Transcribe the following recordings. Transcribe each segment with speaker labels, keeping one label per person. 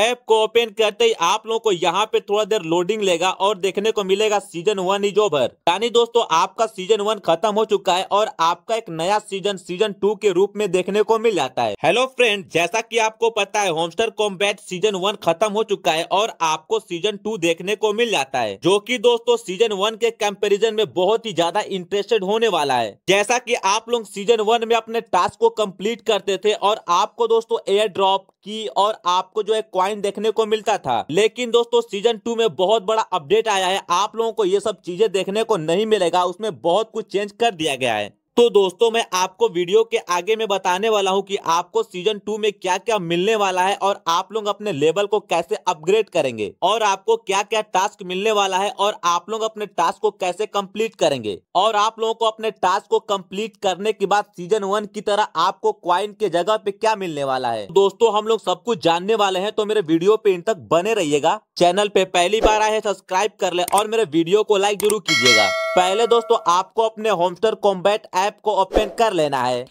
Speaker 1: app को open करते ही आप लोगों को यहाँ पे थोड़ा देर लोडिंग लेगा और देखने को मिलेगा सीजन वन इज ओवर यानी दोस्तों आपका सीजन वन खत्म हो चुका है और आपका एक नया सीजन सीजन टू के रूप में देखने को मिल जाता है हेलो फ्रेंड जैसा कि आपको पता है होमस्टर कॉम्बैट सीजन वन खत्म हो चुका है और आपको सीजन टू देखने को मिल जाता है जो की दोस्तों सीजन वन के कम्पेरिजन में बहुत ही ज्यादा इंटरेस्टेड होने वाला है जैसा की आप लोग सीजन वन में अपने टास्क को कम्प्लीट करते थे और आपको दोस्तों एयर ड्रॉप की और आपको जो है क्वाइन देखने को मिलता था लेकिन दोस्तों सीजन टू में बहुत बड़ा अपडेट आया है आप लोगों को ये सब चीजें देखने को नहीं मिलेगा उसमें बहुत कुछ चेंज कर दिया गया है तो दोस्तों मैं आपको वीडियो के आगे में बताने वाला हूं कि आपको सीजन टू में क्या क्या मिलने वाला है और आप लोग अपने लेवल को कैसे अपग्रेड करेंगे और आपको क्या क्या टास्क मिलने वाला है और आप लोग अपने टास्क को कैसे कंप्लीट करेंगे और आप लोगों को अपने टास्क को कंप्लीट करने के बाद सीजन वन की तरह आपको क्वाइन के जगह पे क्या मिलने वाला है दोस्तों हम लोग सब कुछ जानने वाले हैं तो मेरे वीडियो पे इन तक बने रहिएगा चैनल पे पहली बार आए सब्सक्राइब कर ले और मेरे वीडियो को लाइक जरूर कीजिएगा पहले दोस्तों आपको अपने होमस्टर कॉम्बैट ऐप को ओपन कर लेना है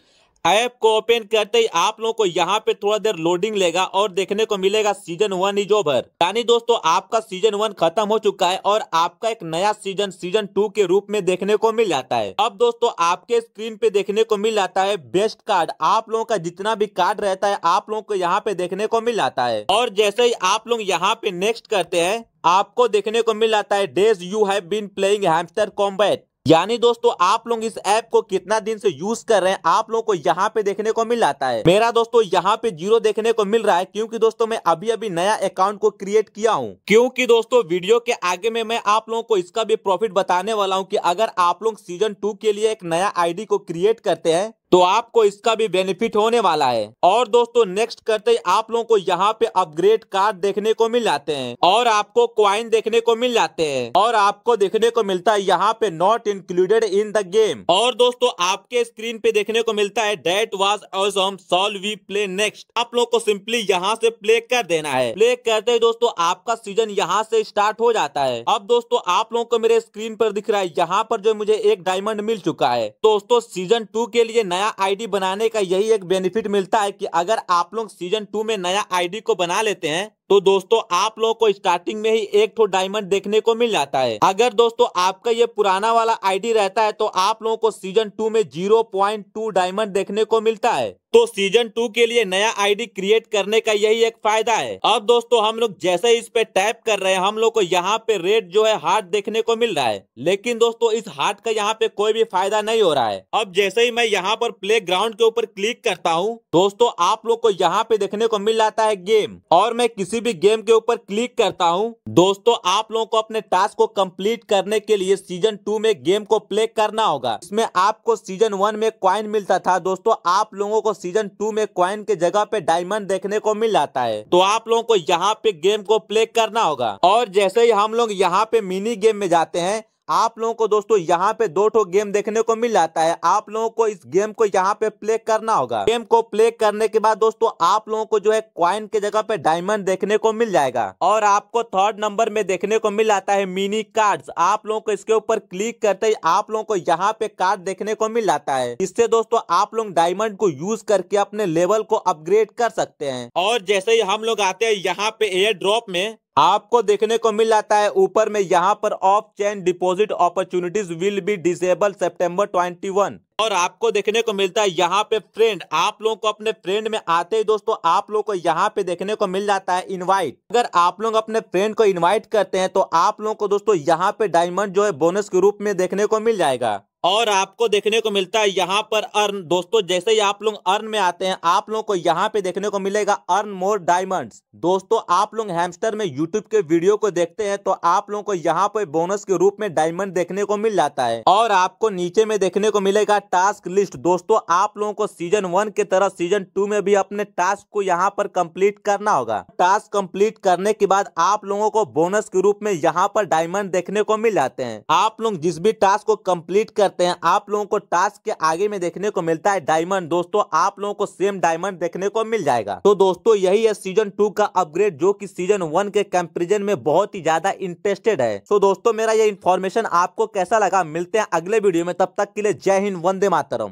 Speaker 1: ऐप को ओपन करते ही आप लोगों को यहाँ पे थोड़ा देर लोडिंग लेगा और देखने को मिलेगा सीजन वन इज ओवर यानी दोस्तों आपका सीजन वन खत्म हो चुका है और आपका एक नया सीजन सीजन टू के रूप में देखने को मिल जाता है अब दोस्तों आपके स्क्रीन पे देखने को मिल जाता है बेस्ट कार्ड आप लोगों का जितना भी कार्ड रहता है आप लोगों को यहाँ पे देखने को मिल जाता है और जैसे ही आप लोग यहाँ पे नेक्स्ट करते हैं आपको देखने को मिल जाता है days you have been playing hamster combat यानी दोस्तों आप लोग इस ऐप को कितना दिन से यूज कर रहे हैं आप लोगों को यहाँ पे देखने को मिल जाता है मेरा दोस्तों यहाँ पे जीरो देखने को मिल रहा है क्योंकि दोस्तों मैं अभी अभी नया अकाउंट को क्रिएट किया हूँ क्योंकि दोस्तों वीडियो के आगे में मैं आप लोगों को इसका भी प्रॉफिट बताने वाला हूँ की अगर आप लोग सीजन टू के लिए एक नया आई को क्रिएट करते हैं तो आपको इसका भी बेनिफिट होने वाला है और दोस्तों नेक्स्ट करते ही आप लोगों को यहाँ पे अपग्रेड कार्ड देखने को मिल जाते हैं और आपको क्वाइन देखने को मिल जाते हैं और आपको देखने को मिलता है यहाँ पे not included in the game और दोस्तों आपके स्क्रीन पे देखने को मिलता है that was awesome solve we play next आप लोग को सिंपली यहाँ से प्ले कर देना है प्ले करते ही दोस्तों आपका सीजन यहाँ से स्टार्ट हो जाता है अब दोस्तों आप लोगों को मेरे स्क्रीन पर दिख रहा है यहाँ पर जो मुझे एक डायमंड मिल चुका है दोस्तों सीजन टू के लिए नया नया आईडी बनाने का यही एक बेनिफिट मिलता है कि अगर आप लोग सीजन टू में नया आईडी को बना लेते हैं तो दोस्तों आप लोगों को स्टार्टिंग में ही एक ठो डायमंड देखने को मिल जाता है अगर दोस्तों आपका ये पुराना वाला आईडी रहता है तो आप लोगों को सीजन टू में जीरो पॉइंट टू डायमंड देखने को मिलता है तो सीजन टू के लिए नया आईडी क्रिएट करने का यही एक फायदा है अब दोस्तों हम लोग जैसे ही इस पे टैप कर रहे हैं हम लोग को यहाँ पे रेड जो है हार्ट देखने को मिल रहा है लेकिन दोस्तों इस हार्ट का यहाँ पे कोई भी फायदा नहीं हो रहा है अब जैसे ही मैं यहाँ पर प्ले ग्राउंड के ऊपर क्लिक करता हूँ दोस्तों आप लोग को यहाँ पे देखने को मिल जाता है गेम और मैं किसी किसी भी गेम के ऊपर क्लिक करता हूँ दोस्तों आप लोगों को अपने टास्क को कंप्लीट करने के लिए सीजन टू में गेम को प्ले करना होगा इसमें आपको सीजन वन में क्वाइन मिलता था दोस्तों आप लोगों को सीजन टू में क्वाइन के जगह पे डायमंड देखने को मिल जाता है तो आप लोगों को यहाँ पे गेम को प्ले करना होगा और जैसे ही हम लोग यहाँ पे मिनी गेम में जाते हैं आप लोगों को दोस्तों यहाँ पे दो ठो गेम देखने को मिल जाता है आप लोगों को इस गेम को यहाँ पे प्ले करना होगा गेम को प्ले करने के बाद दोस्तों आप लोगों को जो है क्वाइन के जगह पे डायमंड देखने को मिल जाएगा और आपको थर्ड नंबर में देखने को मिल जाता है मिनी कार्ड आप लोगों को इसके ऊपर क्लिक करते ही आप लोगों को यहाँ पे कार्ड देखने को मिल जाता है इससे दोस्तों आप लोग डायमंड को यूज करके अपने लेवल को अपग्रेड कर सकते हैं और जैसे ही हम लोग आते हैं यहाँ पे एयर ड्रॉप में आपको देखने को मिल जाता है ऊपर में यहाँ पर off chain deposit opportunities will be disable सितंबर 21 और आपको देखने को मिलता है यहाँ पे फ्रेंड आप लोगों को अपने फ्रेंड में आते ही दोस्तों आप लोगों को यहाँ पे देखने को मिल जाता है इनवाइट अगर आप लोग अपने फ्रेंड को इनवाइट करते हैं तो आप लोगों को दोस्तों यहाँ पे डायमंड जो है बोनस के रूप में देखने को मिल जाएगा और आपको देखने को मिलता है यहाँ पर अर्न दोस्तों जैसे ही आप लोग अर्न में आते हैं आप लोगों को यहाँ पे देखने को मिलेगा अर्न मोर डायमंड्स दोस्तों आप लोग हैमस्टर में यूट्यूब के वीडियो को देखते हैं तो आप लोगों को यहाँ पे बोनस के रूप में डायमंड देखने को मिल जाता है और आपको नीचे में देखने को मिलेगा टास्क लिस्ट दोस्तों आप लोगों को सीजन वन के तरह सीजन टू में भी अपने टास्क को यहाँ पर कम्प्लीट करना होगा टास्क कम्प्लीट करने के बाद आप लोगों को बोनस के रूप में यहाँ पर डायमंड देखने को मिल जाते हैं आप लोग जिस भी टास्क को कम्प्लीट कर सकते हैं आप लोगों को टास्क के आगे में देखने को मिलता है डायमंड दोस्तों आप लोगों को सेम डायमंड देखने को मिल जाएगा तो दोस्तों यही है सीजन टू का अपग्रेड जो कि सीजन वन के कंपेरिजन में बहुत ही ज्यादा इंटरेस्टेड है तो दोस्तों मेरा ये इन्फॉर्मेशन आपको कैसा लगा मिलते हैं अगले वीडियो में तब तक के लिए जय हिंद वंदे मातरम